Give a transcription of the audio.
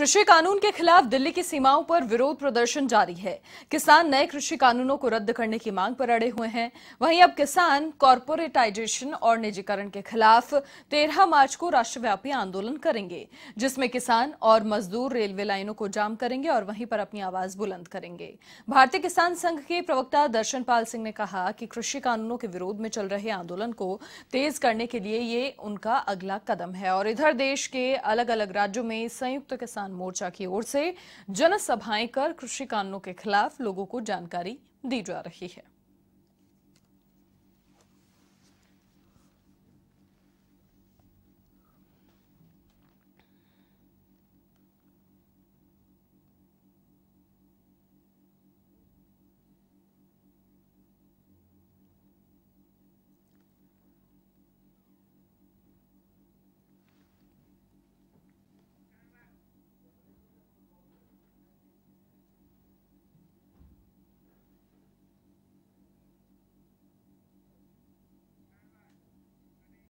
कृषि कानून के खिलाफ दिल्ली की सीमाओं पर विरोध प्रदर्शन जारी है किसान नए कृषि कानूनों को रद्द करने की मांग पर अड़े हुए हैं वहीं अब किसान कॉरपोरेटाइजेशन और निजीकरण के खिलाफ 13 मार्च को राष्ट्रव्यापी आंदोलन करेंगे जिसमें किसान और मजदूर रेलवे लाइनों को जाम करेंगे और वहीं पर अपनी आवाज बुलंद करेंगे भारतीय किसान संघ के प्रवक्ता दर्शन पाल सिंह ने कहा कि कृषि कानूनों के विरोध में चल रहे आंदोलन को तेज करने के लिए ये उनका अगला कदम है और इधर देश के अलग अलग राज्यों में संयुक्त किसान किसान मोर्चा की ओर से जनसभाएं कर कृषि कानूनों के खिलाफ लोगों को जानकारी दी जा रही है